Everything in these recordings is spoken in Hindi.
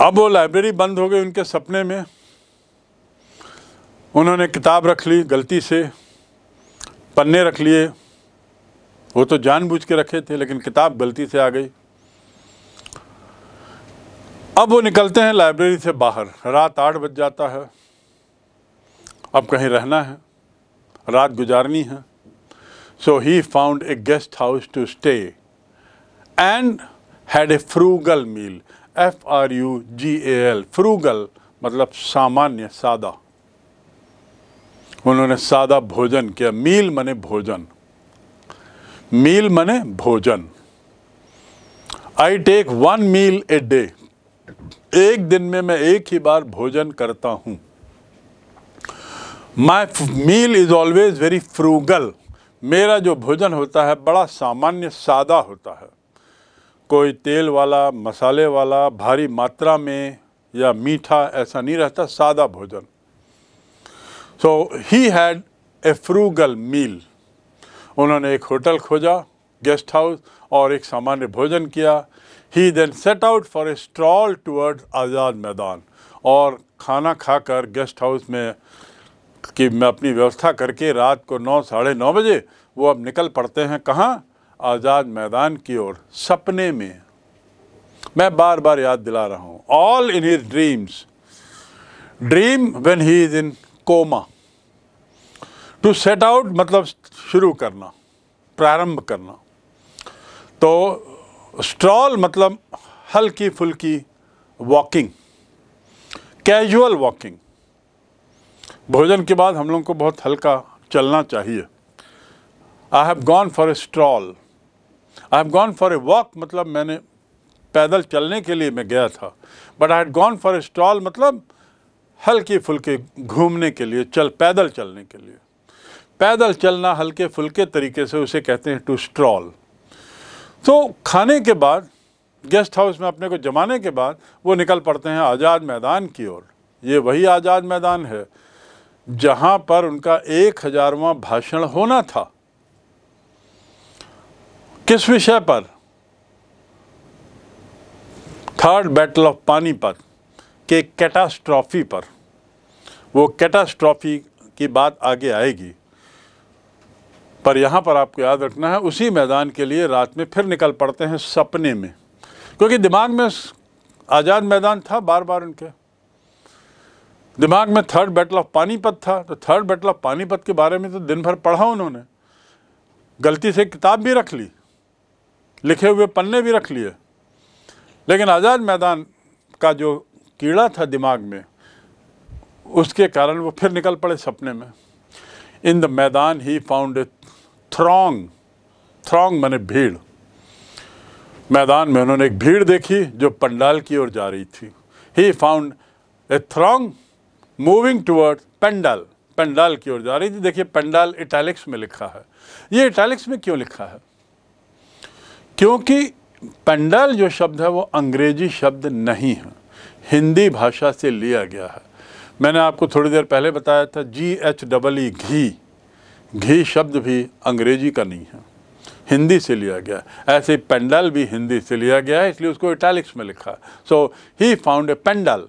अब वो लाइब्रेरी बंद हो गई उनके सपने में उन्होंने किताब रख ली गलती से पन्ने रख लिए वो तो जानबूझ के रखे थे लेकिन किताब गलती से आ गई अब वो निकलते हैं लाइब्रेरी से बाहर रात आठ बज जाता है अब कहीं रहना है रात गुजारनी है so he found a guest house to stay and had a frugal meal F R U G A L frugal मतलब सामान्य सादा उन्होंने सादा भोजन किया मील मने भोजन मील मने भोजन I take one meal a day एक दिन में मैं एक ही बार भोजन करता हूँ my meal is always very frugal मेरा जो भोजन होता है बड़ा सामान्य सादा होता है कोई तेल वाला मसाले वाला भारी मात्रा में या मीठा ऐसा नहीं रहता सादा भोजन सो ही हैड ए फ्रूगल मील उन्होंने एक होटल खोजा गेस्ट हाउस और एक सामान्य भोजन किया he then set out for a stroll toward Azad Maidan और खाना खाकर गेस्ट हाउस में कि मैं अपनी व्यवस्था करके रात को नौ साढ़े नौ बजे वो अब निकल पड़ते हैं कहाँ आज़ाद मैदान की ओर सपने में मैं बार बार याद दिला रहा हूँ all in his dreams dream when he is in coma to set out मतलब शुरू करना प्रारंभ करना तो स्ट्रॉल मतलब हल्की फुल्की वॉकिंग कैजुअल वॉकिंग भोजन के बाद हम लोग को बहुत हल्का चलना चाहिए I have gone for a stroll I am gone for a walk मतलब मैंने पैदल चलने के लिए मैं गया था but I had gone for a stall मतलब हल्के फुल्के घूमने के लिए चल पैदल चलने के लिए पैदल चलना हल्के फुलके तरीके से उसे कहते हैं टू स्ट्रॉल तो खाने के बाद गेस्ट हाउस में अपने को जमाने के बाद वो निकल पड़ते हैं आज़ाद मैदान की ओर ये वही आज़ाद मैदान है जहाँ पर उनका एक हज़ारवा भाषण होना था किस विषय पर थर्ड बैटल ऑफ पानीपत के कैटास्ट्रॉफी पर वो कैटास्ट्रॉफी की बात आगे आएगी पर यहाँ पर आपको याद रखना है उसी मैदान के लिए रात में फिर निकल पड़ते हैं सपने में क्योंकि दिमाग में आज़ाद मैदान था बार बार उनके दिमाग में थर्ड बैटल ऑफ पानीपत था तो थर्ड बैटल ऑफ पानीपत के बारे में तो दिन भर पढ़ा उन्होंने गलती से किताब भी रख ली लिखे हुए पन्ने भी रख लिए लेकिन आज़ाद मैदान का जो कीड़ा था दिमाग में उसके कारण वो फिर निकल पड़े सपने में इन द मैदान ही फाउंड ए थ्रोंग थ्रोंग मैंने भीड़ मैदान में उन्होंने एक भीड़ देखी जो पंडाल की ओर जा रही थी he found a throng moving toward pandal pandal की ओर जा रही थी देखिए पंडाल इटैलिक्स में लिखा है ये इटैलिक्स में क्यों लिखा है क्योंकि पंडाल जो शब्द है वो अंग्रेजी शब्द नहीं है हिंदी भाषा से लिया गया है मैंने आपको थोड़ी देर पहले बताया था जी एच डबल ई घी घी शब्द भी अंग्रेजी का नहीं है हिंदी से लिया गया ऐसे ही पेंडल भी हिंदी से लिया गया है इसलिए उसको इटैलिक्स में लिखा so he found a pandal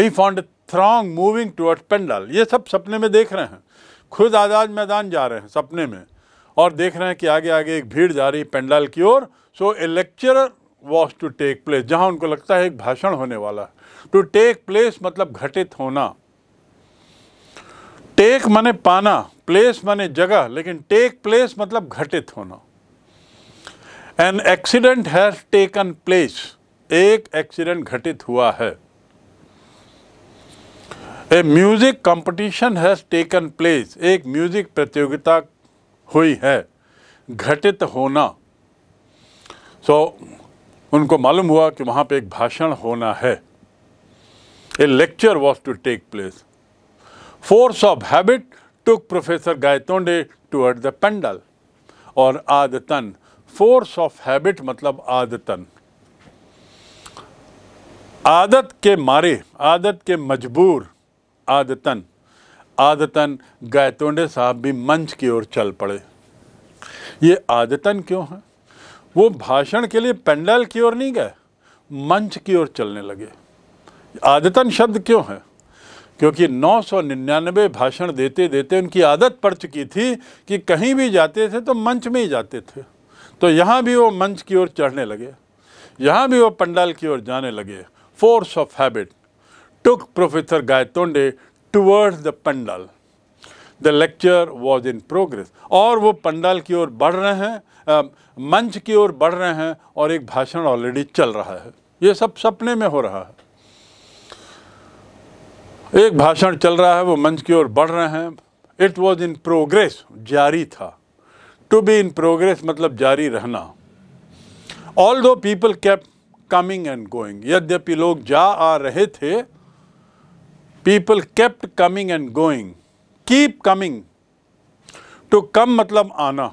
he found a throng moving toward pandal ये सब सपने में देख रहे हैं खुद आज़ाद मैदान जा रहे हैं सपने में और देख रहे हैं कि आगे आगे एक भीड़ जा रही है पेंडाल की ओर so a lecture was to take place जहां उनको लगता है एक भाषण होने वाला है टू टेक प्लेस मतलब घटित होना टेक माने पाना प्लेस माने जगह लेकिन टेक प्लेस मतलब घटित होना an accident has taken place एक एक्सीडेंट घटित हुआ है a music competition has taken place एक म्यूजिक प्रतियोगिता हुई है घटित होना सो उनको मालूम हुआ कि वहाँ पे एक भाषण होना है a lecture was to take place force of habit took professor Gaitonde toward the pandal और आदतन फोर्स ऑफ हैबिट मतलब आदतन आदत के मारे आदत के मजबूर आदतन आदतन गायतोंडे साहब भी मंच की ओर चल पड़े ये आदतन क्यों है वो भाषण के लिए पंडाल की ओर नहीं गए मंच की ओर चलने लगे आदतन शब्द क्यों है क्योंकि 999 भाषण देते देते उनकी आदत पड़ चुकी थी कि कहीं भी जाते थे तो मंच में ही जाते थे तो यहाँ भी वो मंच की ओर चढ़ने लगे यहाँ भी वो पंडाल की ओर जाने लगे force of habit took professor Gaitonde towards the pandal. The lecture was in progress और वो पंडाल की ओर बढ़ रहे हैं मंच की ओर बढ़ रहे हैं और एक भाषण ऑलरेडी चल रहा है ये सब सपने में हो रहा है एक भाषण चल रहा है वो मंच की ओर बढ़ रहे हैं इट वॉज इन प्रोग्रेस जारी था टू बी इन प्रोग्रेस मतलब जारी रहना although people kept coming and going यद्यपि लोग जा आ रहे थे people kept coming and going keep coming to come मतलब आना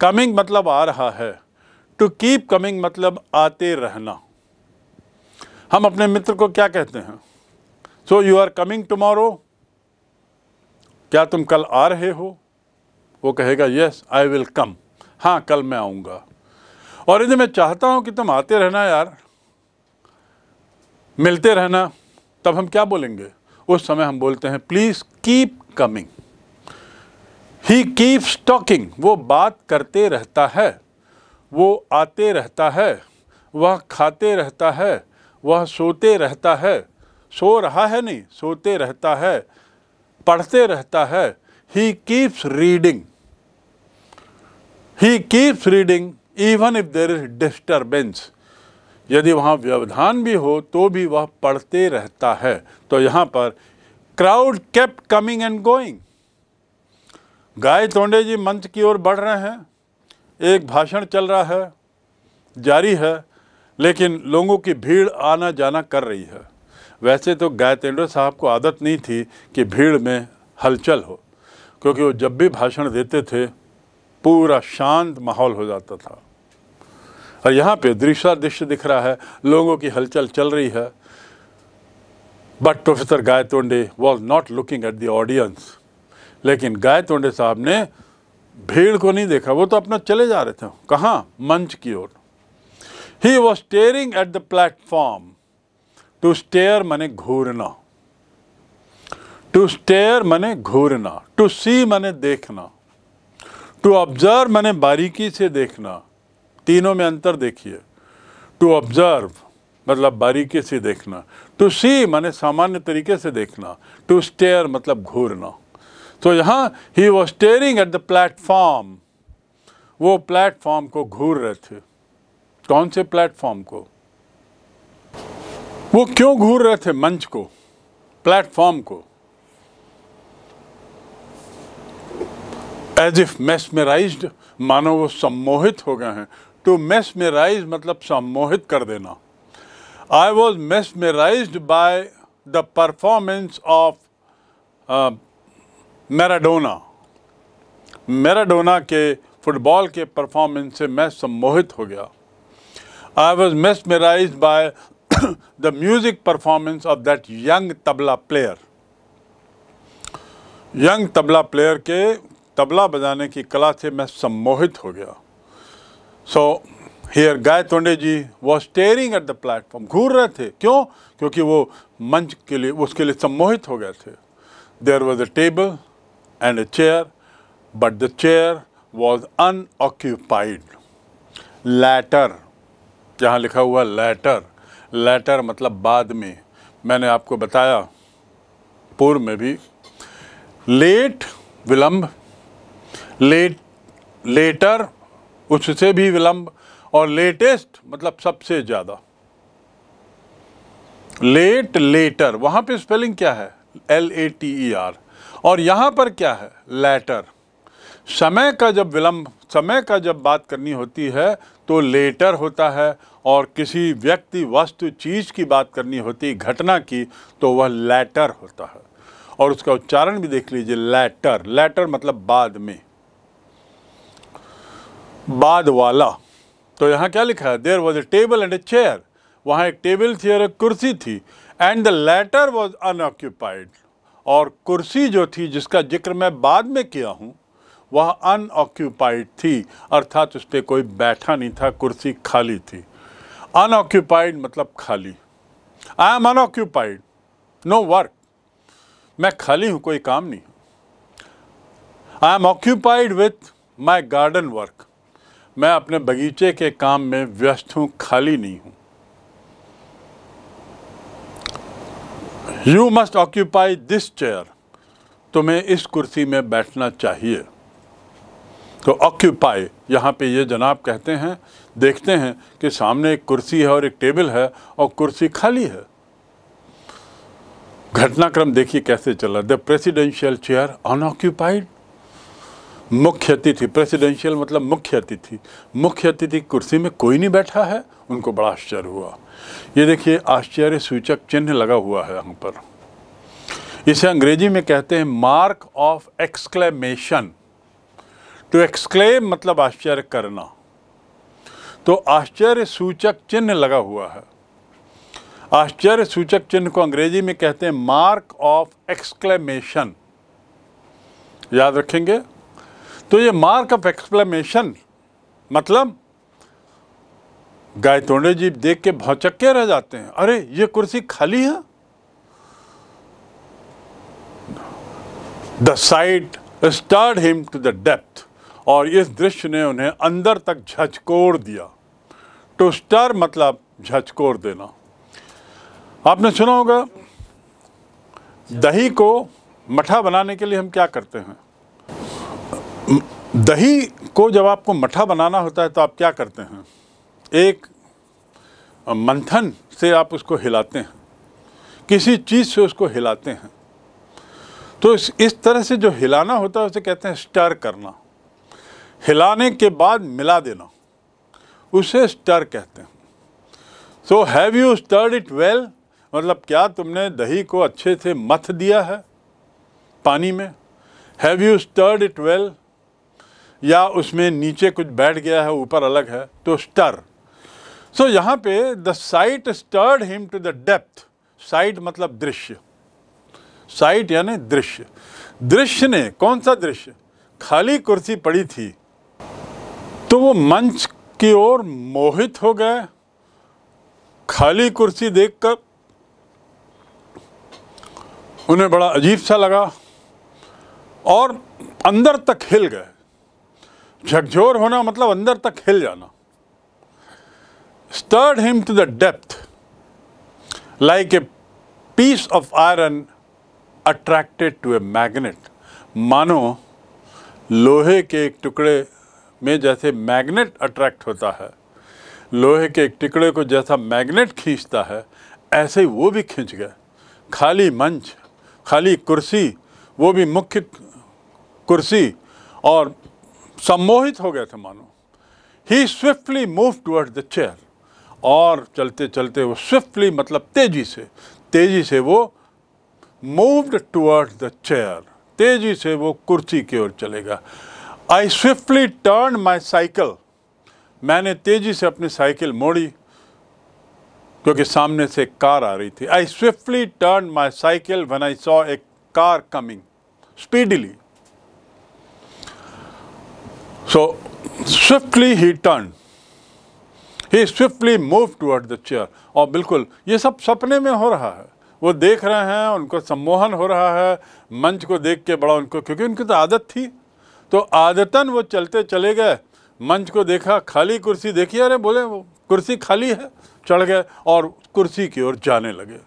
कमिंग मतलब आ रहा है टू कीप कमिंग मतलब आते रहना हम अपने मित्र को क्या कहते हैं so you are coming tomorrow क्या तुम कल आ रहे हो वो कहेगा यस आई विल कम हाँ कल मैं आऊँगा और यदि मैं चाहता हूँ कि तुम आते रहना यार मिलते रहना तब हम क्या बोलेंगे उस समय हम बोलते हैं please keep coming he keeps talking वो बात करते रहता है वो आते रहता है वह खाते रहता है वह सोते रहता है सो रहा है नहीं सोते रहता है पढ़ते रहता है he keeps reading he keeps reading even if there is disturbance यदि वहाँ व्यवधान भी हो तो भी वह पढ़ते रहता है तो यहाँ पर crowd kept coming and going Gaitonde ji मंच की ओर बढ़ रहे हैं एक भाषण चल रहा है जारी है लेकिन लोगों की भीड़ आना जाना कर रही है वैसे तो गाय तेंडे साहब को आदत नहीं थी कि भीड़ में हलचल हो क्योंकि वो जब भी भाषण देते थे पूरा शांत माहौल हो जाता था और यहाँ पे दृश्य दृश्य दिख रहा है लोगों की हलचल चल रही है but professor Gaitonde was not looking at the audience लेकिन गायतोंडे साहब ने भीड़ को नहीं देखा वो तो अपना चले जा रहे थे कहाँ मंच की ओर he was staring at the platform to stare मने घूरना टू स्टेयर मने घूरना टू सी मने देखना टू ऑब्जर्व मने बारीकी से देखना तीनों में अंतर देखिए टू ऑब्जर्व मतलब बारीकी से देखना टू सी माने सामान्य तरीके से देखना टू स्टेयर मतलब घूरना तो यहाँ he was staring at the platform वो प्लेटफॉर्म को घूर रहे थे कौन से प्लेटफॉर्म को वो क्यों घूर रहे थे मंच को प्लेटफॉर्म को एज इफ मेस्मेराइज मानो वो सम्मोहित हो गए हैं टू मेसमेराइज मतलब सम्मोहित कर देना I was mesmerise by the performance of Maradona Maradona के फुटबॉल के परफॉर्मेंस से मैं सम्मोहित हो गया I was mesmerise by the music performance of that young tabla player young tabla player के तबला बजाने की कला से मैं सम्मोहित हो गया so So Gaitonde ji was staring at the platform घूर रहे थे क्यों क्योंकि वो मंच के लिए उसके लिए सम्मोहित हो गए थे there was a table and a chair but the chair was unoccupied later जहाँ लिखा हुआ लेटर लेटर मतलब बाद में मैंने आपको बताया पूर्व में भी लेट विलंब लेट लेटर उससे भी विलंब और लेटेस्ट मतलब सबसे ज़्यादा लेट लेटर वहाँ पे स्पेलिंग क्या है L A T E R और यहाँ पर क्या है लेटर समय का जब विलंब समय का जब बात करनी होती है तो लेटर होता है और किसी व्यक्ति वस्तु चीज़ की बात करनी होती घटना की तो वह लेटर होता है और उसका उच्चारण भी देख लीजिए लेटर लेटर मतलब बाद में बाद वाला तो यहाँ क्या लिखा है there was a table and a chair वहाँ एक टेबल थी और एक कुर्सी थी and the later was unoccupied और कुर्सी जो थी जिसका जिक्र मैं बाद में किया हूँ वह अनऑक्यूपाइड थी अर्थात उस पर कोई बैठा नहीं था कुर्सी खाली थी अनऑक्यूपाइड मतलब खाली I am unoccupied no work मैं खाली हूँ कोई काम नहीं I am occupied with my garden work मैं अपने बगीचे के काम में व्यस्त हूँ खाली नहीं हूँ you must occupy this chair तुम्हें इस कुर्सी में बैठना चाहिए तो ऑक्यूपाई यहाँ पे ये जनाब कहते हैं देखते हैं कि सामने एक कुर्सी है और एक टेबल है और कुर्सी खाली है घटनाक्रम देखिए कैसे चल रहा द प्रेसिडेंशियल चेयर अनऑक्यूपाइड मुख्य अतिथि प्रेसिडेंशियल मतलब मुख्य अतिथि मुख्य अतिथि कुर्सी में कोई नहीं बैठा है उनको बड़ा आश्चर्य हुआ ये देखिए आश्चर्य सूचक चिन्ह लगा हुआ है यहाँ पर इसे अंग्रेजी में कहते हैं mark of exclamation to exclaim मतलब आश्चर्य करना तो आश्चर्य सूचक चिन्ह लगा हुआ है आश्चर्य सूचक चिन्ह को अंग्रेजी में कहते हैं मार्क ऑफ एक्सक्लेमेशन याद रखेंगे तो ये मार्क ऑफ एक्सप्लेनेशन मतलब गायतोंडे जी देख के भौचक्के रह जाते हैं अरे ये कुर्सी खाली है the sight stirred him to the depth और इस दृश्य ने उन्हें अंदर तक झचकोर दिया टू स्टार मतलब झचकोर देना आपने सुना होगा दही को मठा बनाने के लिए हम क्या करते हैं दही को जब आपको मठा बनाना होता है तो आप क्या करते हैं एक मंथन से आप उसको हिलाते हैं किसी चीज़ से उसको हिलाते हैं तो इस इस तरह से जो हिलाना होता है उसे कहते हैं स्टर करना हिलाने के बाद मिला देना उसे स्टर कहते हैं so have you stirred it well मतलब क्या तुमने दही को अच्छे से मथ दिया है पानी में have you stirred it well या उसमें नीचे कुछ बैठ गया है ऊपर अलग है तो स्टर सो so, यहाँ पे the sight stirred him to the depth sight मतलब दृश्य साइट यानी दृश्य दृश्य ने कौन सा दृश्य खाली कुर्सी पड़ी थी तो वो मंच की ओर मोहित हो गए खाली कुर्सी देखकर उन्हें बड़ा अजीब सा लगा और अंदर तक हिल गए झकझोर होना मतलब अंदर तक हिल जाना stirred him to the depth like a piece of iron attracted to a magnet मानो लोहे के एक टुकड़े में जैसे मैग्नेट अट्रैक्ट होता है लोहे के एक टुकड़े को जैसा मैग्नेट खींचता है ऐसे ही वो भी खींच गए खाली मंच खाली कुर्सी वो भी मुख्य कुर्सी और सम्मोहित हो गए थे मानो he swiftly move toward the chair और चलते चलते वो स्विफ्टली मतलब तेज़ी से तेज़ी से वो मूव्ड टूअर्ड द चेयर तेज़ी से वो कुर्सी की ओर चलेगा I swiftly turn my cycle मैंने तेज़ी से अपनी साइकिल मोड़ी क्योंकि सामने से कार आ रही थी I swiftly turn my cycle when I saw a car coming speedly So swiftly he turned. He swiftly moved toward the chair. और बिल्कुल ये सब सपने में हो रहा है वो देख रहे हैं उनको सम्मोहन हो रहा है मंच को देख के बड़ा उनको क्योंकि उनकी तो आदत थी तो आदतन वो चलते चले गए मंच को देखा खाली कुर्सी देखी अरे बोले वो कुर्सी खाली है चढ़ गए और कुर्सी की ओर जाने लगे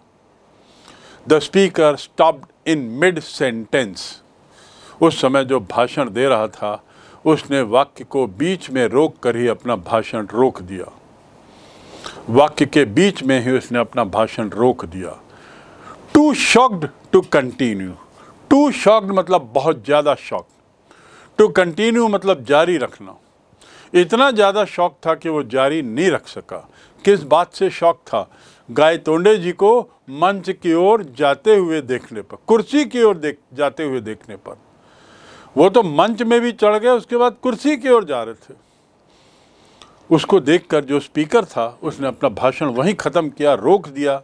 the speaker stopped in mid sentence उस समय जो भाषण दे रहा था उसने वाक्य को बीच में रोक कर ही अपना भाषण रोक दिया वाक्य के बीच में ही उसने अपना भाषण रोक दिया too shocked to continue too shocked मतलब बहुत ज़्यादा शॉक टू कंटिन्यू मतलब जारी रखना इतना ज़्यादा शौक था कि वो जारी नहीं रख सका किस बात से शौक था गाय तोंडे जी को मंच की ओर जाते हुए देखने पर कुर्सी की ओर देख जाते हुए देखने पर वो तो मंच में भी चढ़ गए उसके बाद कुर्सी की ओर जा रहे थे उसको देखकर जो स्पीकर था उसने अपना भाषण वहीं ख़त्म किया रोक दिया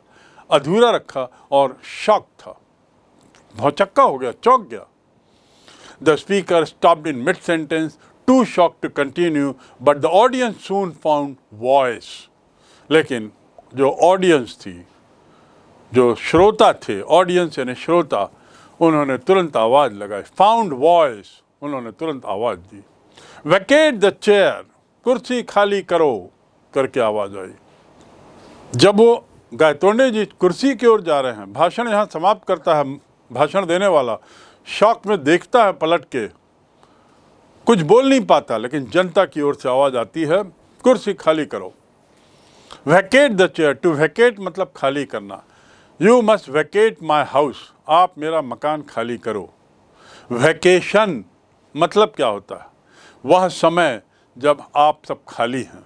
अधूरा रखा और शॉक था भौचक्का हो गया चौक गया the speaker stop in mid sentence too shock to continue but the audience soon found voice लेकिन जो ऑडियंस थी जो श्रोता थे ऑडियंस यानी श्रोता उन्होंने तुरंत आवाज़ लगाई फाउंड वॉइस उन्होंने तुरंत आवाज़ दी वैकेट द चेयर कुर्सी खाली करो करके आवाज़ आई जब वो गायतोंडे जी कुर्सी की ओर जा रहे हैं भाषण यहाँ समाप्त करता है भाषण देने वाला शौक में देखता है पलट के कुछ बोल नहीं पाता लेकिन जनता की ओर से आवाज़ आती है कुर्सी खाली करो vacate the chair to vacate मतलब खाली करना you must vacate my house आप मेरा मकान खाली करो वैकेशन मतलब क्या होता है वह समय जब आप सब खाली हैं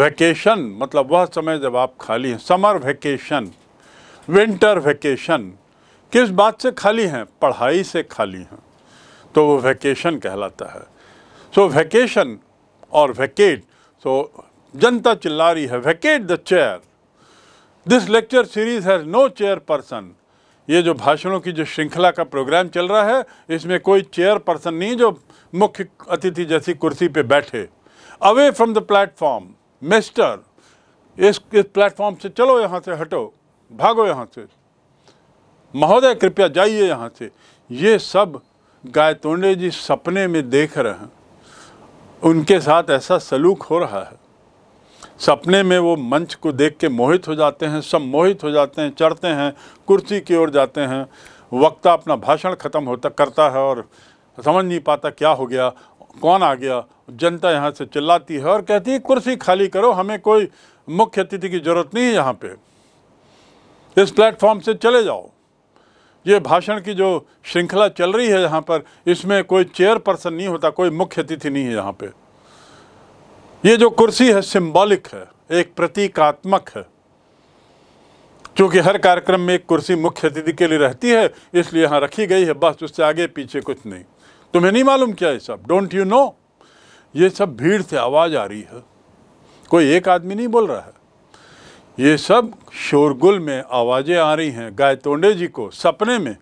वैकेशन मतलब वह समय जब आप खाली हैं समर वैकेशन विंटर वैकेशन किस बात से खाली हैं पढ़ाई से खाली हैं तो वो वैकेशन कहलाता है सो so, वैकेशन और वैकेट सो so, जनता चिल्ला रही है vacate the chair this lecture series has no chair person ये जो भाषणों की जो श्रृंखला का प्रोग्राम चल रहा है इसमें कोई चेयर पर्सन नहीं जो मुख्य अतिथि जैसी कुर्सी पे बैठे away from the platform mister इस इस प्लेटफॉर्म से चलो यहाँ से हटो भागो यहाँ से महोदय कृपया जाइए यहाँ से ये सब गायतोंडे जी सपने में देख रहे हैं उनके साथ ऐसा सलूक हो रहा है सपने में वो मंच को देख के मोहित हो जाते हैं सब मोहित हो जाते हैं चढ़ते हैं कुर्सी की ओर जाते हैं वक्ता अपना भाषण ख़त्म होता करता है और समझ नहीं पाता क्या हो गया कौन आ गया जनता यहाँ से चिल्लाती है और कहती है कुर्सी खाली करो हमें कोई मुख्य अतिथि की ज़रूरत नहीं है यहाँ पे इस प्लेटफॉर्म से चले जाओ ये भाषण की जो श्रृंखला चल रही है यहाँ पर इसमें कोई चेयरपर्सन नहीं होता कोई मुख्य अतिथि नहीं है यहाँ पर ये जो कुर्सी है सिंबॉलिक है एक प्रतीकात्मक है क्योंकि हर कार्यक्रम में एक कुर्सी मुख्य अतिथि के लिए रहती है इसलिए यहाँ रखी गई है बस उससे आगे पीछे कुछ नहीं तुम्हें नहीं मालूम क्या ये सब डोंट यू नो ये सब भीड़ से आवाज़ आ रही है कोई एक आदमी नहीं बोल रहा है ये सब शोरगुल में आवाज़ें आ रही हैं तोंडे जी को सपने में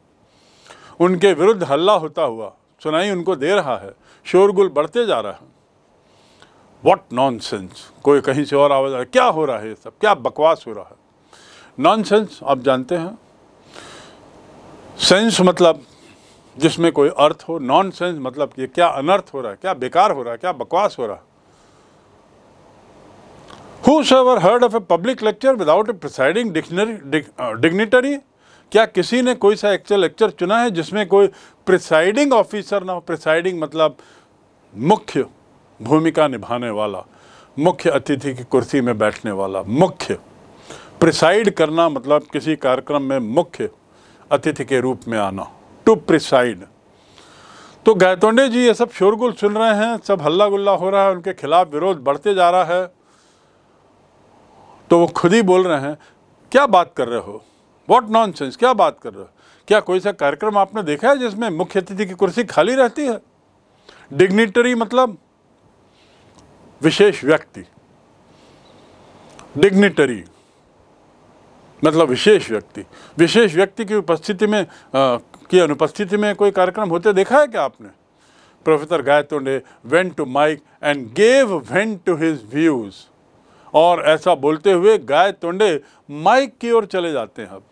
उनके विरुद्ध हल्ला होता हुआ सुनाई उनको दे रहा है शोरगुल बढ़ते जा रहा है वॉट नॉनसेंस कोई कहीं से और आवाज़ आ क्या हो रहा है सब क्या बकवास हो रहा है नॉनसेंस आप जानते हैं सेंस मतलब जिसमें कोई अर्थ हो नॉन सेंस मतलब कि क्या अनर्थ हो रहा है क्या बेकार हो रहा है क्या बकवास हो रहा है who ever heard of a public lecture without a presiding dictionary dignitary क्या किसी ने कोई सा एक्चुअल लेक्चर चुना है जिसमें कोई प्रिसाइडिंग ऑफिसर ना हो प्रिसाइडिंग मतलब मुख्य भूमिका निभाने वाला मुख्य अतिथि की कुर्सी में बैठने वाला मुख्य प्रिसाइड करना मतलब किसी कार्यक्रम में मुख्य अतिथि के रूप में आना टू प्रिसाइड तो गायतोंडे जी ये सब शोरगुल सुन रहे हैं सब हल्ला गुल्ला हो रहा है उनके खिलाफ विरोध बढ़ते जा रहा है तो वो खुद ही बोल रहे हैं क्या बात कर रहे हो वॉट नॉन क्या बात कर रहे हो क्या कोई सा कार्यक्रम आपने देखा है जिसमें मुख्य अतिथि की कुर्सी खाली रहती है डिग्निटरी मतलब विशेष व्यक्ति डिग्निटरी मतलब विशेष व्यक्ति विशेष व्यक्ति की उपस्थिति में आ, की अनुपस्थिति में कोई कार्यक्रम होते देखा है क्या आपने professor Gaitonde went to mic and gave vent to his views और ऐसा बोलते हुए गायतोंडे माइक की ओर चले जाते हैं अब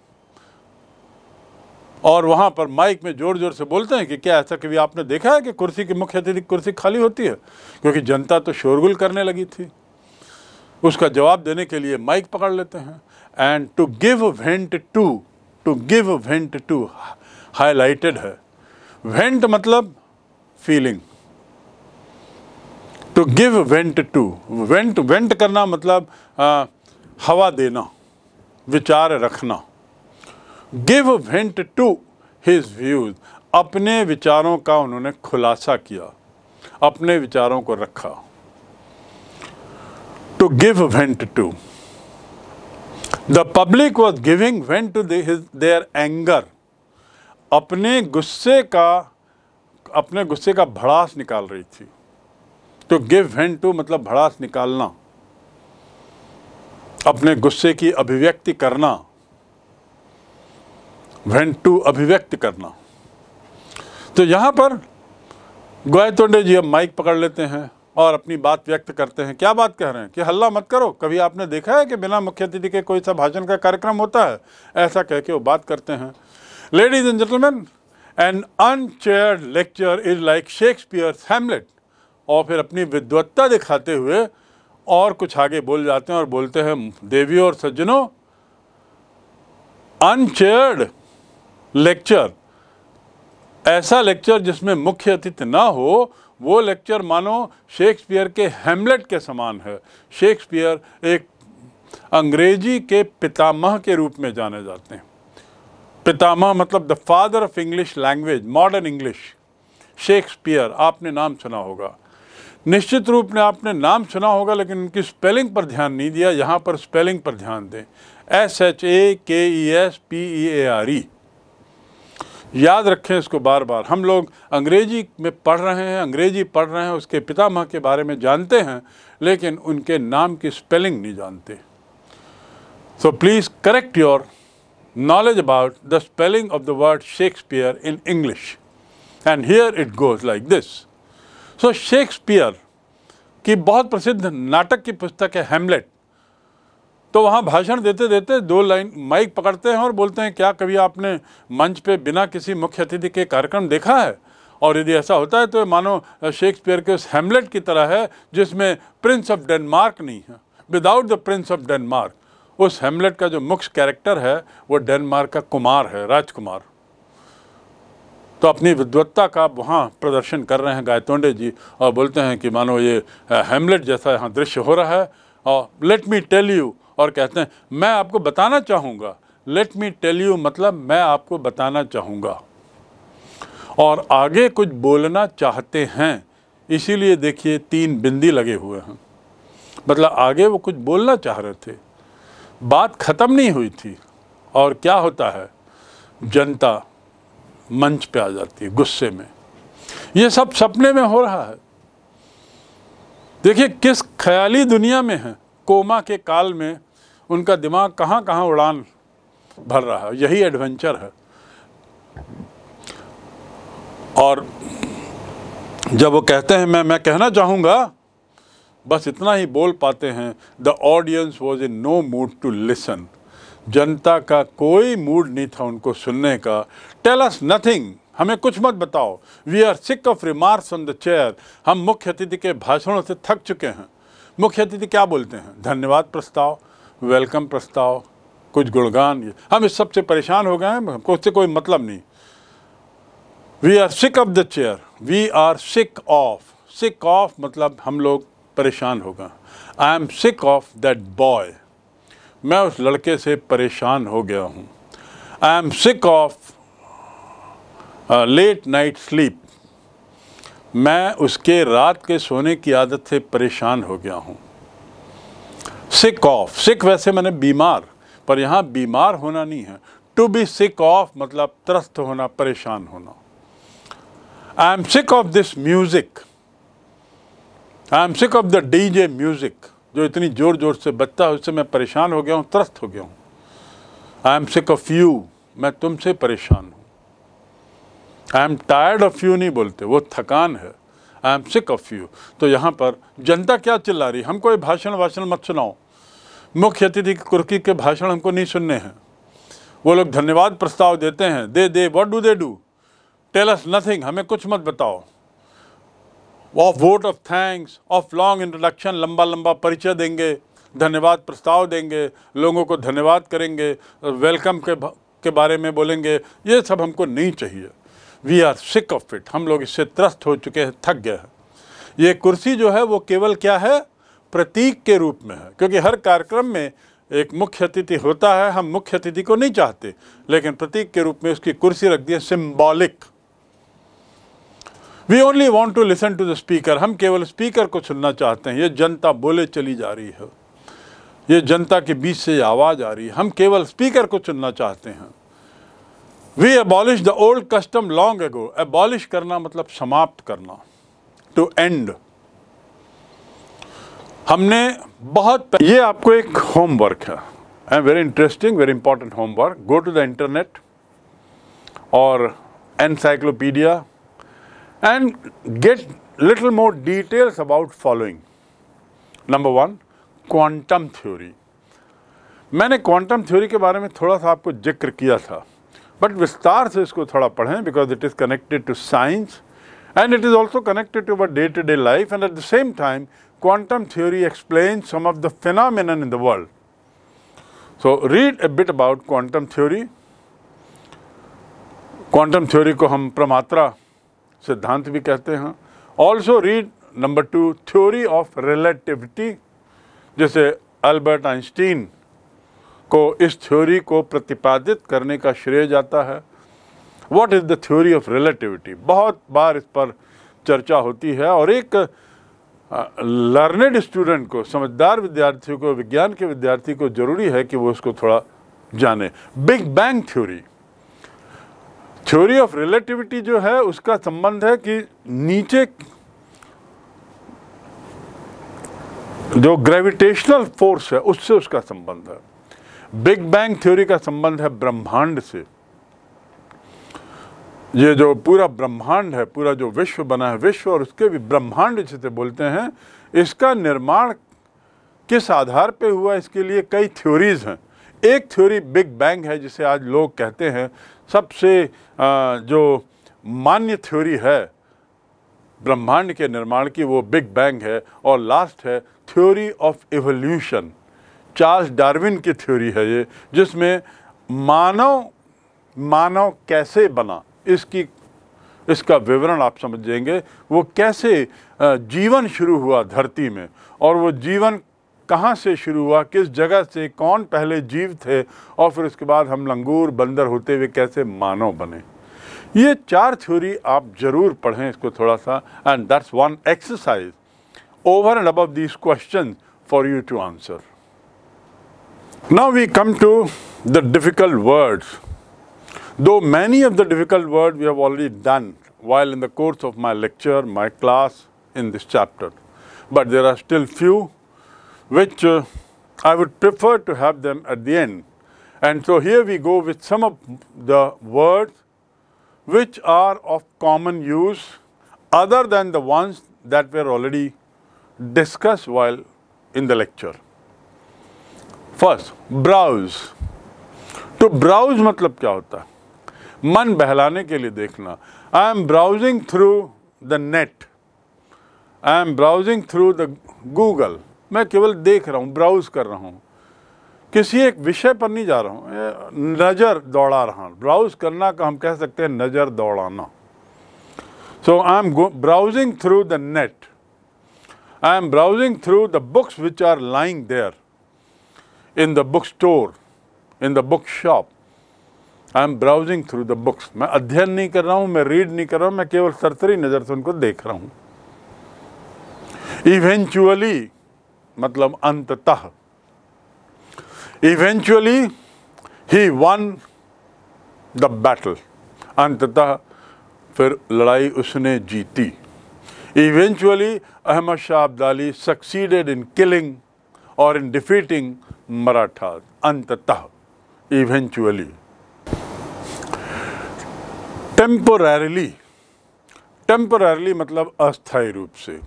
और वहाँ पर माइक में ज़ोर ज़ोर से बोलते हैं कि क्या ऐसा कभी आपने देखा है कि कुर्सी की मुख्य अतिथि कुर्सी खाली होती है क्योंकि जनता तो शोरगुल करने लगी थी उसका जवाब देने के लिए माइक पकड़ लेते हैं and to give vent to to give vent to highlighted है वेंट मतलब feeling to give vent to vent vent करना मतलब आ, हवा देना विचार रखना give vent to his views अपने विचारों का उन्होंने खुलासा किया अपने विचारों को रखा to give vent to the public was giving vent to their anger अपने गुस्से का अपने गुस्से का भड़ास निकाल रही थी टू गिव वेंट टू मतलब भड़ास निकालना अपने गुस्से की अभिव्यक्ति करना वेंटू अभिव्यक्त करना तो यहाँ पर गोयतोंडे जी अब माइक पकड़ लेते हैं और अपनी बात व्यक्त करते हैं क्या बात कह रहे हैं कि हल्ला मत करो कभी आपने देखा है कि बिना मुख्य अतिथि के कोई सा भाषण का कार्यक्रम होता है ऐसा कह के वो बात करते हैं ladies and gentleman an unchaired lecture is like Shakespeare Hamlet और फिर अपनी विद्वत्ता दिखाते हुए और कुछ आगे बोल जाते हैं और बोलते हैं देवी और सज्जनों अनचेयर्ड लेक्चर ऐसा लेक्चर जिसमें मुख्य अतिथि ना हो वो लेक्चर मानो शेक्सपियर के हेमलेट के समान है शेक्सपियर एक अंग्रेजी के पितामह के रूप में जाने जाते हैं पितामह मतलब the father of English language modern English Shakespeare आपने नाम सुना होगा निश्चित रूप में आपने नाम सुना होगा लेकिन उनकी स्पेलिंग पर ध्यान नहीं दिया यहाँ पर स्पेलिंग पर ध्यान दें S H A K E S P E A R E याद रखें इसको बार बार हम लोग अंग्रेजी में पढ़ रहे हैं अंग्रेजी पढ़ रहे हैं उसके पितामह के बारे में जानते हैं लेकिन उनके नाम की स्पेलिंग नहीं जानते so please correct your knowledge about the spelling of the word Shakespeare in English and here it goes like this so Shakespeare की बहुत प्रसिद्ध नाटक की पुस्तक है हेमलेट तो वहाँ भाषण देते देते दो लाइन माइक पकड़ते हैं और बोलते हैं क्या कभी आपने मंच पे बिना किसी मुख्य अतिथि के कार्यक्रम देखा है और यदि ऐसा होता है तो मानो शेक्सपियर के उस हेमलेट की तरह है जिसमें प्रिंस ऑफ डेनमार्क नहीं है without the prince of Denmark उस हेमलेट का जो मुख्य कैरेक्टर है वो डेनमार्क का कुमार है राजकुमार तो अपनी विद्वत्ता का वहाँ प्रदर्शन कर रहे हैं गायतोंडे जी और बोलते हैं कि मानो ये हेमलेट जैसा यहाँ दृश्य हो रहा है और लेट मी टेल यू और कहते हैं मैं आपको बताना चाहूँगा लेट मी टेल यू मतलब मैं आपको बताना चाहूँगा और आगे कुछ बोलना चाहते हैं इसीलिए देखिए तीन बिंदी लगे हुए हैं मतलब आगे वो कुछ बोलना चाह रहे थे बात ख़त्म नहीं हुई थी और क्या होता है जनता मंच पे आ जाती है गुस्से में ये सब सपने में हो रहा है देखिए किस ख्याली दुनिया में है कोमा के काल में उनका दिमाग कहाँ कहाँ उड़ान भर रहा है यही एडवेंचर है और जब वो कहते हैं मैं मैं कहना चाहूँगा बस इतना ही बोल पाते हैं the audience was in no mood to listen जनता का कोई मूड नहीं था उनको सुनने का टेल अस नथिंग हमें कुछ मत बताओ we are sick of remarks on the chair हम मुख्य अतिथि के भाषणों से थक चुके हैं मुख्य अतिथि क्या बोलते हैं धन्यवाद प्रस्ताव वेलकम प्रस्ताव कुछ गुणगान हम इस सबसे परेशान हो गए हैं हमको उससे कोई मतलब नहीं we are sick of the chair we are sick of sick of मतलब हम लोग परेशान हो गए I am sick of that boy मैं उस लड़के से परेशान हो गया हूँ I am sick of late night sleep मैं उसके रात के सोने की आदत से परेशान हो गया हूँ सिक ऑफ सिक वैसे मैंने बीमार पर यहाँ बीमार होना नहीं है टू बी सिक ऑफ मतलब त्रस्त होना परेशान होना I am sick of this music I am sick of the D J music जो इतनी ज़ोर ज़ोर से बजता है उससे मैं परेशान हो गया हूँ त्रस्त हो गया हूँ I am sick of you मैं तुमसे परेशान I am tired of you नहीं बोलते वो थकान है I am sick of you तो यहाँ पर जनता क्या चिल्ला रही हमको ये भाषण वाषण मत सुनाओ मुख्य अतिथि की कुर्की के भाषण हमको नहीं सुनने हैं वो लोग धन्यवाद प्रस्ताव देते हैं they they what do they do tell us nothing हमें कुछ मत बताओ of vote of thanks of long introduction लंबा लंबा परिचय देंगे धन्यवाद प्रस्ताव देंगे लोगों को धन्यवाद करेंगे वेलकम के के बारे में बोलेंगे ये सब हमको नहीं चाहिए we are sick of it हम लोग इससे त्रस्त हो चुके हैं थक गए हैं ये कुर्सी जो है वो केवल क्या है प्रतीक के रूप में है क्योंकि हर कार्यक्रम में एक मुख्य अतिथि होता है हम मुख्य अतिथि को नहीं चाहते लेकिन प्रतीक के रूप में उसकी कुर्सी रख दी है symbolic we only want to listen to the speaker हम केवल स्पीकर को सुनना चाहते हैं ये जनता बोले चली जा रही है ये जनता के बीच से आवाज़ आ रही है हम केवल स्पीकर को सुनना चाहते हैं we abolish the old custom long ago abolish करना मतलब समाप्त करना टू एंड हमने बहुत ये आपको एक होमवर्क है and very interesting very important homework go to the internet और encyclopedia and get little more details about following number one quantum theory मैंने क्वांटम थ्योरी के बारे में थोड़ा सा आपको जिक्र किया था बट विस्तार से इसको थोड़ा पढ़ें because it is connected to science and it is also connected to our day to day life and at the same time quantum theory explain some of the phenomenon in the world so read a bit about quantum theory quantum theory को हम प्रमात्रा सिद्धांत भी कहते हैं also read number two theory of relativity जैसे अल्बर्ट आइंस्टीन को इस थ्योरी को प्रतिपादित करने का श्रेय जाता है what is the theory of relativity बहुत बार इस पर चर्चा होती है और एक लर्नेड स्टूडेंट को समझदार विद्यार्थी को विज्ञान के विद्यार्थी को ज़रूरी है कि वो उसको थोड़ा जाने big bang theory theory of relativity जो है उसका संबंध है कि नीचे जो ग्रेविटेशनल फोर्स है उससे उसका संबंध है बिग बैंग थ्योरी का संबंध है ब्रह्मांड से ये जो पूरा ब्रह्मांड है पूरा जो विश्व बना है विश्व और उसके भी ब्रह्मांड जिसे बोलते हैं इसका निर्माण किस आधार पे हुआ इसके लिए कई थ्योरीज हैं एक थ्योरी बिग बैंग है जिसे आज लोग कहते हैं सबसे जो मान्य थ्योरी है ब्रह्मांड के निर्माण की वो बिग बैंग है और लास्ट है theory of evolution Charles Darwin की थ्योरी है ये जिसमें मानव मानव कैसे बना इसकी इसका विवरण आप समझेंगे वो कैसे जीवन शुरू हुआ धरती में और वो जीवन कहाँ से शुरू हुआ किस जगह से कौन पहले जीव थे और फिर उसके बाद हम लंगूर बंदर होते हुए कैसे मानव बने ये चार थ्योरी आप ज़रूर पढ़ें इसको थोड़ा सा and that's one exercise over and above these question for you to answer Now we come to the difficult words. Though many of the difficult words we have already done while in the course of my lecture, my class in this chapter, but there are still few which uh, I would prefer to have them at the end. And so here we go with some of the words which are of common use other than the ones that were already discussed while in the lecture. First browse तो ब्राउज मतलब क्या होता है मन बहलाने के लिए देखना I am browsing through the net I am browsing through the Google मैं केवल देख रहा हूँ ब्राउज कर रहा हूँ किसी एक विषय पर नहीं जा रहा हूँ नज़र दौड़ा रहा हूँ ब्राउज करना का हम कह सकते हैं नज़र दौड़ाना so I am browsing through the net I am browsing through the books which are lying there in the book store in the book shop I am browsing through the books मैं अध्ययन नहीं कर रहा हूँ मैं रीड नहीं कर रहा हूँ मैं केवल सरसरी नज़र से उनको देख रहा हूँ इवेंचुअली मतलब अंततः eventually he won the battle अंततः फिर लड़ाई उसने जीती eventually Ahmad Shah Abdali succeeded in killing और इन डिफीटिंग मराठा अंततः इवेंचुअली टेम्पोरली टेम्पोरली मतलब अस्थाई रूप से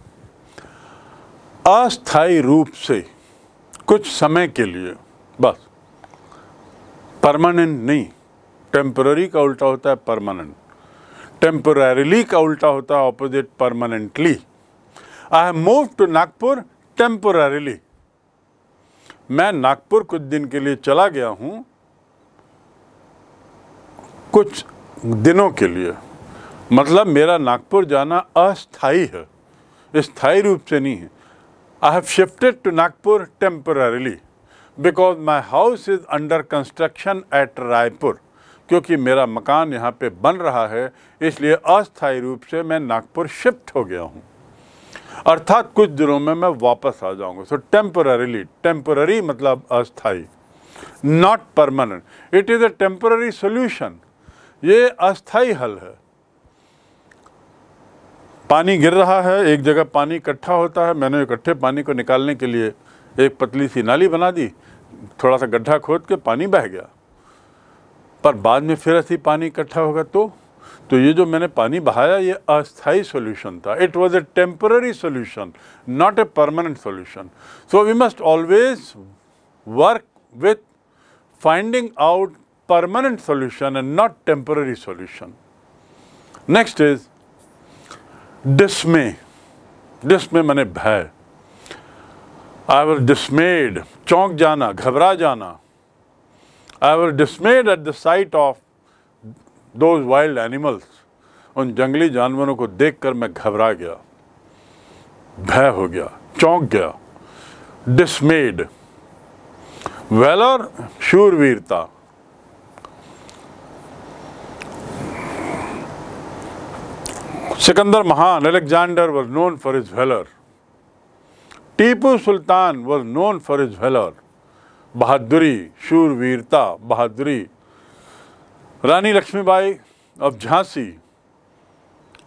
अस्थाई रूप से कुछ समय के लिए बस परमानेंट नहीं टेम्पोररी का उल्टा होता है परमानेंट टेम्पोरली का उल्टा होता है opposite permanently I have move to Nagpur temporarily मैं नागपुर कुछ दिन के लिए चला गया हूँ कुछ दिनों के लिए मतलब मेरा नागपुर जाना अस्थाई है स्थाई रूप से नहीं है I have shifted to Nagpur temporarily because my house is under construction at Raipur क्योंकि मेरा मकान यहाँ पे बन रहा है इसलिए अस्थायी रूप से मैं नागपुर शिफ्ट हो गया हूँ अर्थात कुछ दिनों में मैं वापस आ जाऊंगा सो टेम्पररीली टेम्पररी मतलब अस्थाई not permanent it is a temporary solution ये अस्थाई हल है पानी गिर रहा है एक जगह पानी इकट्ठा होता है मैंने इकट्ठे पानी को निकालने के लिए एक पतली सी नाली बना दी थोड़ा सा गड्ढा खोद के पानी बह गया पर बाद में फिर ऐसी पानी इकट्ठा होगा तो तो ये जो मैंने पानी बहाया ये अस्थाई सॉल्यूशन था it was a temporary solution not a permanent solution so we must always work with finding out permanent solution and not temporary solution next is dismay dismay मैंने भय आई वॉज डिसमेड चौंक जाना घबरा जाना I was dismayed at the sight of the wild animals उन जंगली जानवरों को देखकर मैं घबरा गया भय हो गया चौंक गया डिसमेड वेलर शूरवीरता सिकंदर महान Alexander was known for his valour Tipu Sultan was known for his valour बहादुरी शूरवीरता बहादुरी Rani Lakshmibai of Jhansi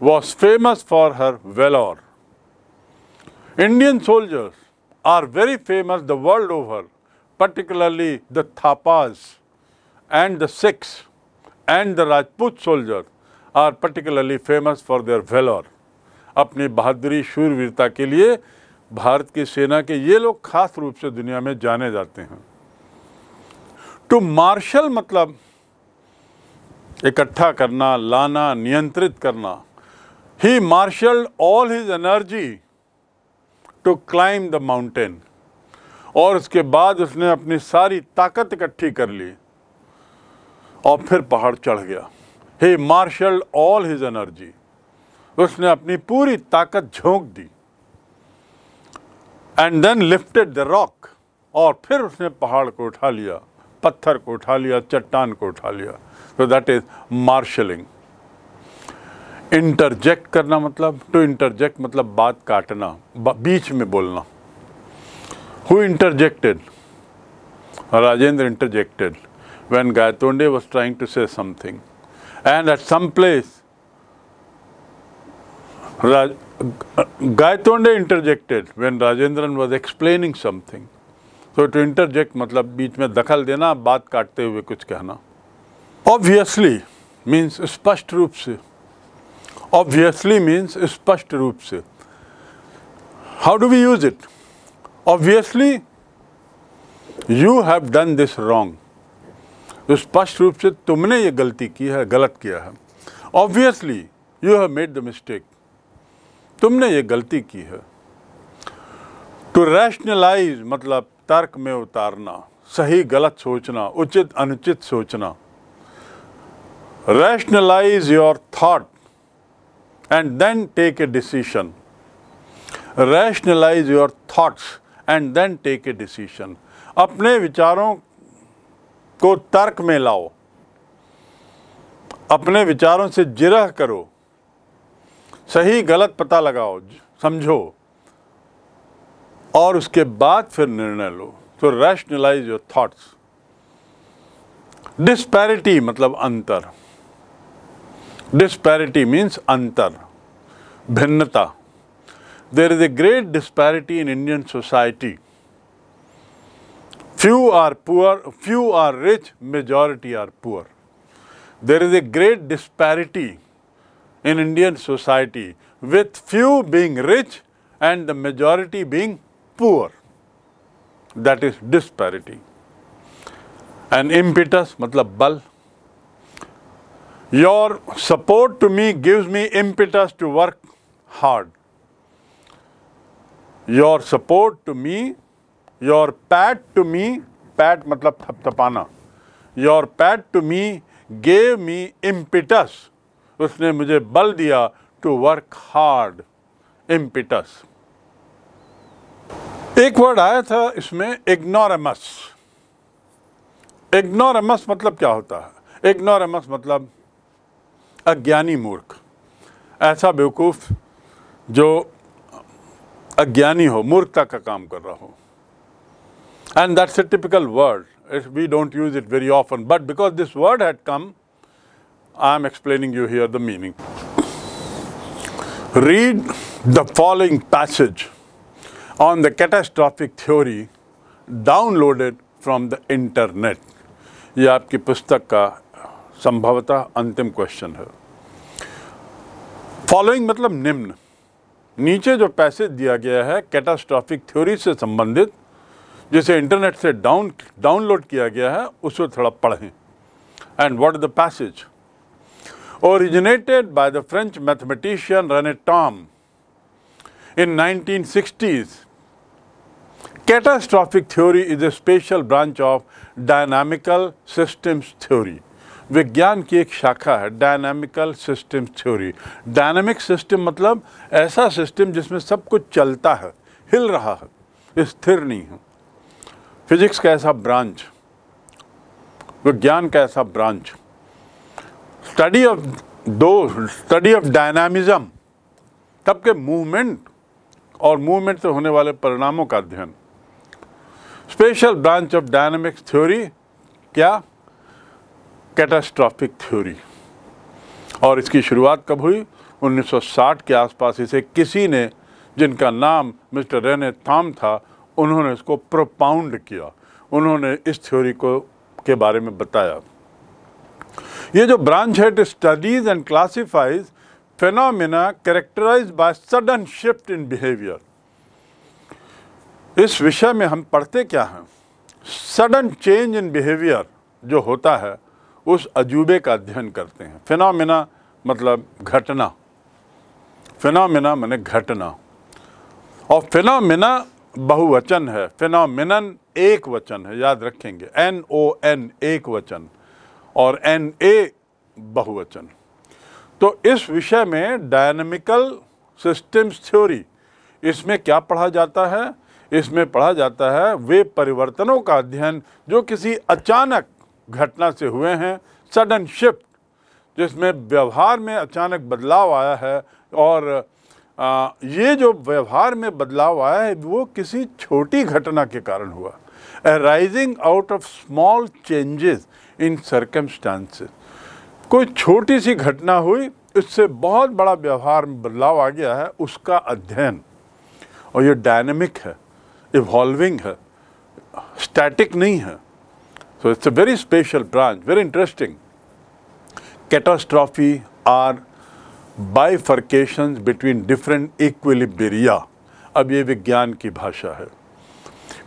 was famous for her valour Indian soldiers are very famous the world over particularly the Thapas and the Sikhs and the Rajput soldier are particularly famous for their valour अपनी बहादुरी शूरवीरता के लिए भारत की सेना के ये लोग खास रूप से दुनिया में जाने जाते हैं टू मार्शल मतलब इकट्ठा करना लाना नियंत्रित करना he marshalled all his energy to climb the mountain और उसके बाद उसने अपनी सारी ताकत इकट्ठी कर ली और फिर पहाड़ चढ़ गया he marshalled all his energy उसने अपनी पूरी ताकत झोंक दी and then lifted the rock और फिर उसने पहाड़ को उठा लिया पत्थर को उठा लिया चट्टान को उठा लिया तो दैट इज मार्शलिंग इंटरजेक्ट करना मतलब टू इंटरजेक्ट मतलब बात काटना बीच में बोलना who interjected Rajendra interjected when Gaitonde was trying to say something and at some place Gaitonde interjected when Rajendran was explaining something so तो टू इंटरजेक्ट मतलब बीच में दखल देना बात काटते हुए कुछ कहना ऑब्वियसली मीन्स स्पष्ट रूप से ऑब्वियसली मीन्स स्पष्ट रूप से how do we use it obviously you have done this wrong स्पष्ट रूप से तुमने ये गलती की है गलत किया है obviously you have made the mistake तुमने ये गलती की है टू रैशनलाइज मतलब तर्क में उतारना सही गलत सोचना उचित अनुचित सोचना rationalise your thought and then take a decision rationalise your thoughts and then take a decision अपने विचारों को तर्क में लाओ अपने विचारों से जिरह करो सही गलत पता लगाओ समझो और उसके बाद फिर निर्णय लो तो रैशनलाइज योर थॉट्स डिस्पैरिटी मतलब अंतर डिस्पैरिटी मीन्स अंतर भिन्नता there is a great disparity in Indian society few are poor few are rich majority are poor there is a great disparity in Indian society with few being rich and the majority being poor. That is disparity. An impetus, matlab bal. Your support to me gives me impetus to work hard. Your support to me, your pat to me, pat matlab thapthapana. Your pat to me gave me impetus. usne mujhe bal diya to work hard impetus एक वर्ड आया था इसमें इग्नोरमस इग्नोरमस मतलब क्या होता है इग्नोरमस मतलब अज्ञानी मूर्ख ऐसा बेवकूफ़ जो अज्ञानी हो मूर्खता का काम कर रहा हो and that's a typical word it we don't use it very often but because this word had come I am explaining you here the meaning read the following passage on the catastrophic theory downloaded from the internet. ये आपकी पुस्तक का संभवतः अंतिम क्वेश्चन है फॉलोइंग मतलब निम्न नीचे जो पैसेज दिया गया है कैटास्ट्रॉफिक थ्योरी से संबंधित जिसे इंटरनेट से डाउन डाउनलोड किया गया है उसको थोड़ा पढ़ें and what the passage originated by the French mathematician René इन in 1960s Catastrophic theory is a special branch of dynamical systems theory. विज्ञान की एक शाखा है dynamical system theory dynamic system मतलब ऐसा सिस्टम जिसमें सब कुछ चलता है हिल रहा है स्थिर नहीं है फिजिक्स का ऐसा ब्रांच विज्ञान का ऐसा branch study of the study of dynamism तब के मूवमेंट और मूवमेंट से होने वाले परिणामों का अध्ययन special branch of dynamics theory क्या कैटास्ट्रॉफिक थ्योरी और इसकी शुरुआत कब हुई 1960 के आसपास इसे किसी ने जिनका नाम मिस्टर रेने थाम था उन्होंने इसको प्रोपाउंड किया उन्होंने इस थ्योरी को के बारे में बताया ये जो ब्रांच है to studies and classifies phenomena characterised by sudden shift in behaviour इस विषय में हम पढ़ते क्या हैं सडन चेंज इन बिहेवियर जो होता है उस अजूबे का अध्ययन करते हैं फिनोमिना मतलब घटना फिनोमिना मैंने घटना और फिनोमिना बहुवचन है फिनोमिनन एक वचन है याद रखेंगे एन ओ एन एक वचन और एन ए बहुवचन तो इस विषय में डायनेमिकल सिस्टम्स थ्योरी इसमें क्या पढ़ा जाता है इसमें पढ़ा जाता है वे परिवर्तनों का अध्ययन जो किसी अचानक घटना से हुए हैं सडन शिफ्ट जिसमें व्यवहार में अचानक बदलाव आया है और आ, ये जो व्यवहार में बदलाव आया है वो किसी छोटी घटना के कारण हुआ rising out of small changes in circumstances कोई छोटी सी घटना हुई इससे बहुत बड़ा व्यवहार में बदलाव आ गया है उसका अध्ययन और ये डायनेमिक है इवॉल्विंग है स्टैटिक नहीं है so it's a very special branch very interesting catastrophe are bifurcation between different equilibria अब ये विज्ञान की भाषा है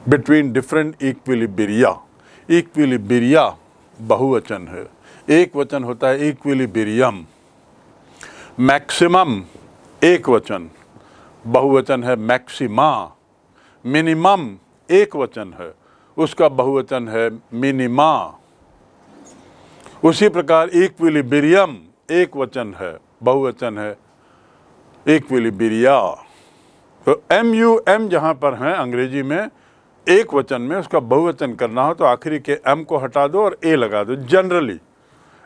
बिटवीन डिफरेंट इक्विलिबेरिया इक्विलिबेरिया बहुवचन है एक वचन होता है इक्विलिबेरियम मैक्सिमम एक वचन बहुवचन है मैक्सिमा मिनिमम एक वचन है उसका बहुवचन है मिनिमा उसी प्रकार इक्विलिब्रियम एक वचन है बहुवचन है इक्विलिब्रिया तो एम यू एम जहाँ पर हैं अंग्रेजी में एक वचन में उसका बहुवचन करना हो तो आखिरी के एम को हटा दो और ए लगा दो generally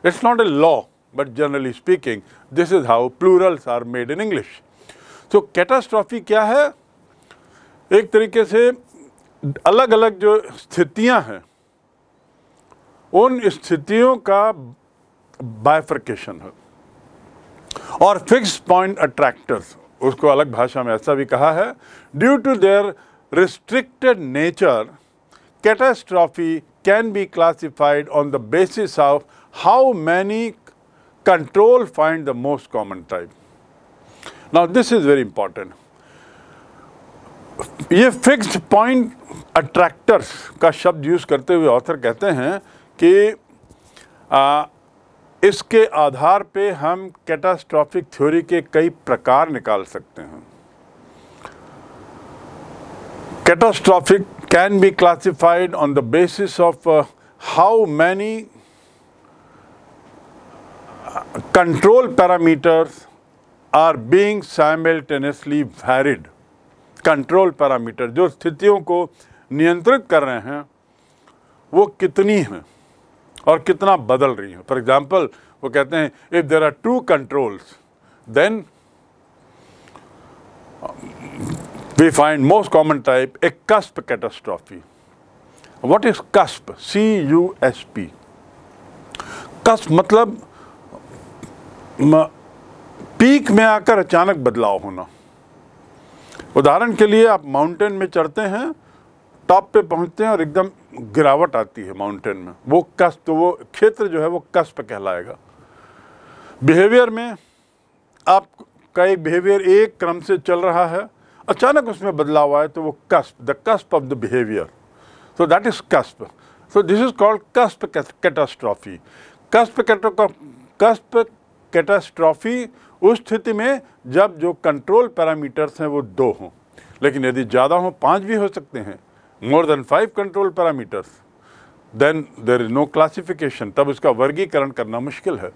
it's not a law but generally speaking this is how plurals are made in English तो कैटास्ट्रॉफी क्या है एक तरीके से अलग अलग जो स्थितियां हैं उन स्थितियों का बायफर्केशन है और फिक्स पॉइंट अट्रैक्टर्स उसको अलग भाषा में ऐसा भी कहा है due to their restricted nature catastrophe can be classified on the basis of how many control find the most common type now this is very important ये फिक्स्ड पॉइंट अट्रैक्टर्स का शब्द यूज करते हुए ऑथर कहते हैं कि आ, इसके आधार पे हम कैटास्ट्रॉफिक थ्योरी के कई प्रकार निकाल सकते हैं catastrophic can be classified on the basis of how many control parameters are being simultaneously varied control parameter जो स्थितियों को नियंत्रित कर रहे हैं वो कितनी हैं और कितना बदल रही हैं फॉर एग्ज़ाम्पल वो कहते हैं if there are two controls then we find most common type a cusp catastrophe what is cusp C U S P cusp मतलब पीक में आकर अचानक बदलाव होना उदाहरण के लिए आप माउंटेन में चढ़ते हैं टॉप पे पहुंचते हैं और एकदम गिरावट आती है माउंटेन में वो कष्ट तो वो क्षेत्र जो है वो कष्ट कहलाएगा बिहेवियर में आपका एक बिहेवियर एक क्रम से चल रहा है अचानक उसमें बदलाव आए तो वो cusp the cusp of the behaviour so that is cusp so this is called cusp catastrophe cusp कैटो कष्ट कैटास्ट्रॉफी उस स्थिति में जब जो कंट्रोल पैरामीटर्स हैं वो दो हों लेकिन यदि ज़्यादा हों पाँच भी हो सकते हैं more than five control parameters then there is no classification तब उसका वर्गीकरण करना मुश्किल है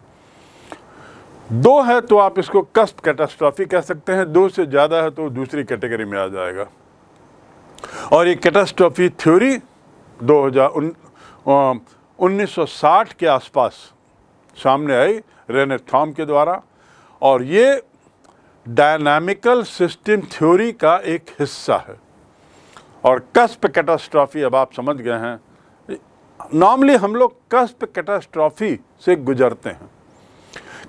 दो है तो आप इसको कस्ट कैटास्ट्रॉफी कह सकते हैं दो से ज़्यादा है तो दूसरी कैटेगरी में आ जाएगा और ये कैटास्ट्रॉफी थ्योरी 2000 उन, आ, के आसपास सामने आई रेने थॉम के द्वारा और ये डायनामिकल सिस्टम थ्योरी का एक हिस्सा है और कस्प कैटास्ट्रॉफी अब आप समझ गए हैं नॉर्मली हम लोग कस्प कैटास्ट्रॉफी से गुजरते हैं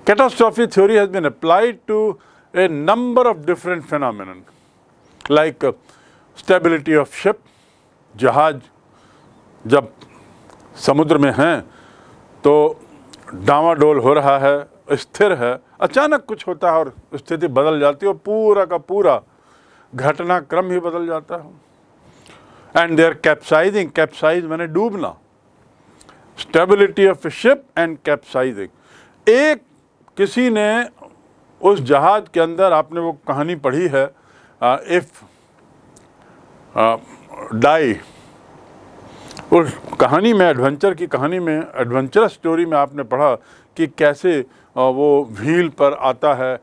catastrophe theory has been applied to a number of different phenomena like stability of ship जहाज जब समुद्र में हैं तो डामाडोल हो रहा है स्थिर है अचानक कुछ होता है और स्थिति बदल जाती है और पूरा का पूरा घटनाक्रम ही बदल जाता है एंड देयर कैप्साइजिंग कैप्साइज मैंने डूबना stability of ship and capsizing एक किसी ने उस जहाज़ के अंदर आपने वो कहानी पढ़ी है इफ़ uh, डाई उस कहानी में एडवेंचर की कहानी में एडवेंचर स्टोरी में आपने पढ़ा कि कैसे वो व्हील पर आता है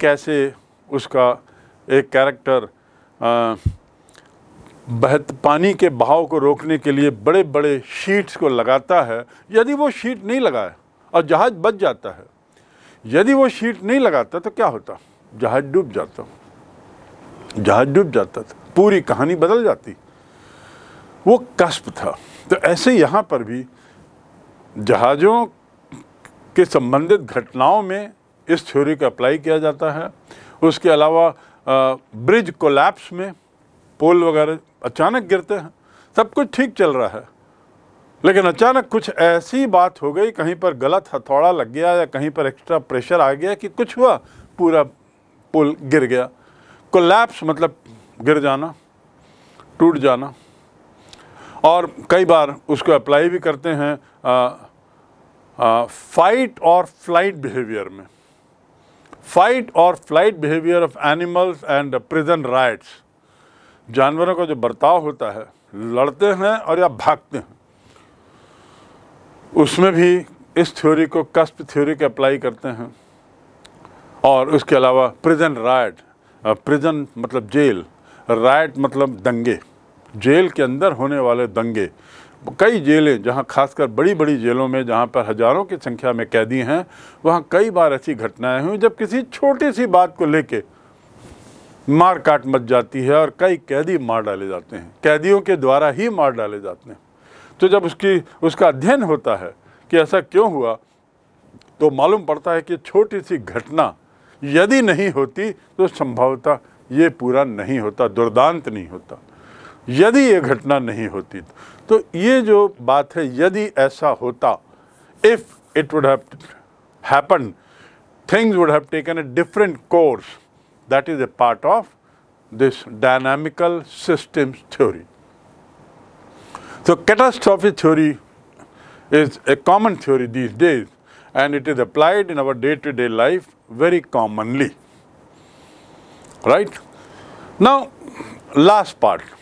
कैसे उसका एक कैरेक्टर बहत पानी के बहाव को रोकने के लिए बड़े बड़े शीट्स को लगाता है यदि वो शीट नहीं लगाए और जहाज़ बच जाता है यदि वो शीट नहीं लगाता तो क्या होता जहाज़ डूब जाता जहाज़ डूब जाता था पूरी कहानी बदल जाती वो कस्प था तो ऐसे यहाँ पर भी जहाज़ों के संबंधित घटनाओं में इस थ्योरी का अप्लाई किया जाता है उसके अलावा ब्रिज कोलैप्स में पोल वगैरह अचानक गिरते हैं सब कुछ ठीक चल रहा है लेकिन अचानक कुछ ऐसी बात हो गई कहीं पर गलत हथौड़ा लग गया या कहीं पर एक्स्ट्रा प्रेशर आ गया कि कुछ हुआ पूरा पुल गिर गया कोलैप्स मतलब गिर जाना टूट जाना और कई बार उसको अप्लाई भी करते हैं फाइट और फ्लाइट बिहेवियर में फाइट और flight behaviour of animals and prison riots जानवरों का जो बर्ताव होता है लड़ते हैं और या भागते हैं उसमें भी इस थ्योरी को कस्प थ्योरी के अप्लाई करते हैं और उसके अलावा प्रिजन राइट प्रिजन मतलब जेल राइट मतलब दंगे जेल के अंदर होने वाले दंगे कई जेलें जहां खासकर बड़ी बड़ी जेलों में जहां पर हज़ारों की संख्या में कैदी हैं वहां कई बार ऐसी घटनाएं हुई जब किसी छोटी सी बात को लेके मार काट मच जाती है और कई कैदी मार डाले जाते हैं कैदियों के द्वारा ही मार डाले जाते हैं तो जब उसकी उसका अध्ययन होता है कि ऐसा क्यों हुआ तो मालूम पड़ता है कि छोटी सी घटना यदि नहीं होती तो संभवतः ये पूरा नहीं होता दुर्दांत नहीं होता यदि ये घटना नहीं होती तो ये जो बात है यदि ऐसा होता if it would have happen things would have taken a different course that is a part of this dynamical systems theory. So catastrophe theory is a common theory these days and it is applied in our day to -day life very commonly, right? Now, last part,